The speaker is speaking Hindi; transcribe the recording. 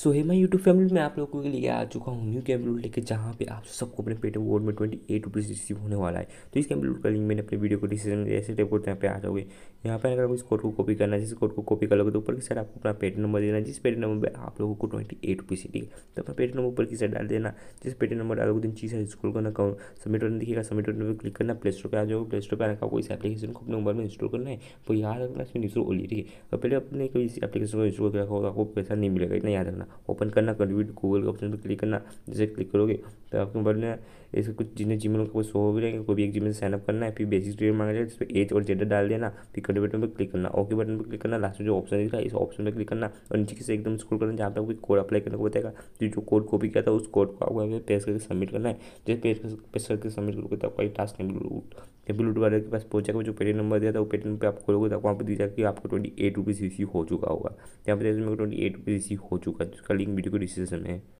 सो हेमा यूट्यूब फैमिली में आप लोगों के लिए आ चुका हूँ न्यू कैमरा लेकर जहाँ पे आप सबको अपने पेट वोट में ट्वेंटी एट रुपीज़ रिसीव होने वाला है तो इस कैमरा का लिंक मैंने अपने वीडियो को डिस्क्रिप्शन ऐसे टाइप करते यहाँ पे आ जाओगे यहाँ पे अगर आपको इस कोड को कॉपी करना है जिस कोड को कॉपी कर लोगे तो ऊपर की साइड आपको अपना पेटी नंबर देना जिस पेटी नंबर पर आप लोगों को ट्वेंटी एट रुपीज़ है तो अपना पेटी नंबर ऊपर की साइड डाल देना जिस पेटी नंबर डालोगे दिन चीज़ है स्कूल करना अकाउंट सबमिट बटन दिखेगा सबमिट बटन पर क्लिक करना प्ले स्टोर पर आ जाओगे प्ले स्टोर पर आने का कोई एप्लीकेशन को अपने मोबाइल में इंस्टॉल करना है वो याद रखना इसमें इंस्टॉल ओली ठीक है और पहले अपने कोई एप्लीकेशन को इंस्टॉल रखा होगा आपको पैसा नहीं मिलेगा इतना याद रखना ओपन करना गूगल के ऑप्शन पर क्लिक करना जैसे क्लिक करोगे तो आपके मोबाइल इसके कुछ जितने जिम में कोई शो भी रहेंगे कोई भी एक जिम से साइनअप करना है फिर बेसिक डिटेल मांगा जाए जिसमें एज और जेडर डाल देना फिर कंट्री बटन पर क्लिक करना ओके बटन पर क्लिक करना लास्ट में जो ऑप्शन दिखा इस ऑप्शन पर क्लिक करना और नीचे से एकदम स्कूल करना जहाँ पर आपको कोड अप्लाई करने को बताएगा तो जो जो कोड कॉपी किया था उस कोड को आपको पे पेश करके सबमिट करना है जैसे पेश पेश करके सबमिट करोगे तो आपका टास्क कंप्यूट वाले के पास पहुँच जाएगा जो पेटी नंबर दिया था वो नंबर पर आप खोलोगे तो वहाँ पर दी जाएगी आपको ट्वेंटी एट रुपीज़ रिसीव हो चुका होगा यहाँ पर ट्वेंटी एट रुपीज़ रिसीव हो चुका है जिसका लिंक वीडियो को डिस्क्रिप्शन में है